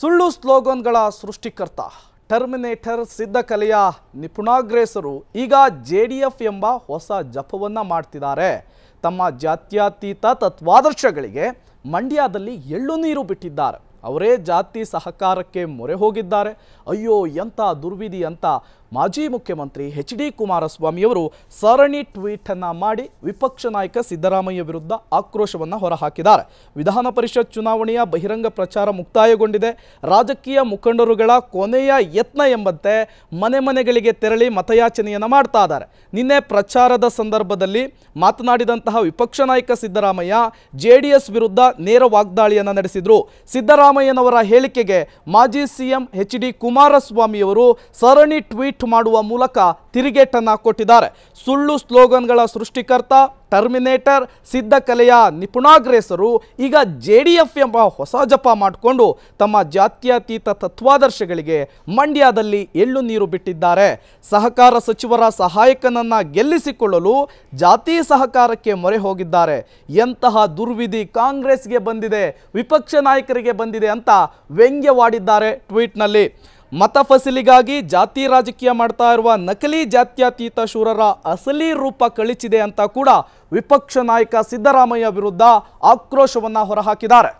ಸುಳ್ಳು ಸ್ಲೋಗನ್ಗಳ ಸೃಷ್ಟಿಕರ್ತ ಟರ್ಮಿನೇಟರ್ ಸಿದ್ಧಕಲೆಯ ನಿಪುಣಾಗ್ರೇಸರು ಈಗ ಜೆ ಡಿ ಎಫ್ ಎಂಬ ಹೊಸ ಜಪವನ್ನು ಮಾಡ್ತಿದ್ದಾರೆ ತಮ್ಮ ಜಾತ್ಯತೀತ ತತ್ವಾದರ್ಶಗಳಿಗೆ ಮಂಡ್ಯದಲ್ಲಿ ಎಳ್ಳು ನೀರು ಬಿಟ್ಟಿದ್ದಾರೆ ಅವರೇ ಜಾತಿ ಸಹಕಾರಕ್ಕೆ ಮೊರೆ ಹೋಗಿದ್ದಾರೆ ಅಯ್ಯೋ ಎಂಥ ದುರ್ವಿಧಿ ಅಂತ ಮಾಜಿ ಮುಖ್ಯಮಂತ್ರಿ ಎಚ್ ಡಿ ಕುಮಾರಸ್ವಾಮಿಯವರು ಸರಣಿ ಟ್ವೀಟನ್ನು ಮಾಡಿ ವಿಪಕ್ಷ ನಾಯಕ ಸಿದ್ದರಾಮಯ್ಯ ವಿರುದ್ಧ ಆಕ್ರೋಶವನ್ನು ಹೊರಹಾಕಿದ್ದಾರೆ ವಿಧಾನ ಪರಿಷತ್ ಚುನಾವಣೆಯ ಬಹಿರಂಗ ಪ್ರಚಾರ ಮುಕ್ತಾಯಗೊಂಡಿದೆ ರಾಜಕೀಯ ಮುಖಂಡರುಗಳ ಕೊನೆಯ ಯತ್ನ ಎಂಬಂತೆ ಮನೆ ಮನೆಗಳಿಗೆ ತೆರಳಿ ಮತಯಾಚನೆಯನ್ನು ಮಾಡ್ತಾ ಇದ್ದಾರೆ ನಿನ್ನೆ ಪ್ರಚಾರದ ಸಂದರ್ಭದಲ್ಲಿ ಮಾತನಾಡಿದಂತಹ ವಿಪಕ್ಷ ನಾಯಕ ಸಿದ್ದರಾಮಯ್ಯ ಜೆ ಡಿ ಎಸ್ ವಿರುದ್ಧ ನೇರ ವಾಗ್ದಾಳಿಯನ್ನು ನಡೆಸಿದರು ಸಿದ್ದರಾಮಯ್ಯನವರ ಹೇಳಿಕೆಗೆ ಮಾಜಿ ಸಿಎಂ ಎಚ್ ಡಿ ಕುಮಾರಸ್ವಾಮಿಯವರು ಸರಣಿ ಟ್ವೀಟ್ ಮಾಡುವ ಮೂಲಕ ತಿರುಗೇಟನ್ನು ಕೊಟ್ಟಿದ್ದಾರೆ ಸುಳ್ಳು ಸ್ಲೋಗನ್ಗಳ ಸೃಷ್ಟಿಕರ್ತ ಟರ್ಮಿನೇಟರ್ ಸಿದ್ಧಕಲೆಯ ನಿಪುಣಾಗ್ರೇಸರು ಈಗ ಜೆ ಡಿ ಎಫ್ ಎಂಬ ಹೊಸ ಜಪ ಮಾಡಿಕೊಂಡು ತಮ್ಮ ಜಾತ್ಯತೀತ ತತ್ವಾದರ್ಶಗಳಿಗೆ ಮಂಡ್ಯದಲ್ಲಿ ಎಳ್ಳು ನೀರು ಬಿಟ್ಟಿದ್ದಾರೆ ಸಹಕಾರ ಸಚಿವರ ಸಹಾಯಕನನ್ನು ಗೆಲ್ಲಿಸಿಕೊಳ್ಳಲು ಜಾತಿ ಸಹಕಾರಕ್ಕೆ ಮೊರೆ ಹೋಗಿದ್ದಾರೆ ಎಂತಹ ದುರ್ವಿಧಿ ಕಾಂಗ್ರೆಸ್ಗೆ ಬಂದಿದೆ ವಿಪಕ್ಷ ನಾಯಕರಿಗೆ ಬಂದಿದೆ ಅಂತ ವ್ಯಂಗ್ಯವಾಡಿದ್ದಾರೆ ಟ್ವೀಟ್ನಲ್ಲಿ ಮತ ಫಸಲಿಗಾಗಿ ಜಾತಿ ರಾಜಕೀಯ ಮಾಡ್ತಾ ಇರುವ ನಕಲಿ ಜಾತ್ಯತೀತ ಶೂರರ ಅಸಲಿ ರೂಪ ಕಳಿಸಿದೆ ಅಂತ ಕೂಡ ವಿಪಕ್ಷ ನಾಯಕ ಸಿದ್ದರಾಮಯ್ಯ ವಿರುದ್ಧ ಆಕ್ರೋಶವನ್ನು ಹೊರಹಾಕಿದ್ದಾರೆ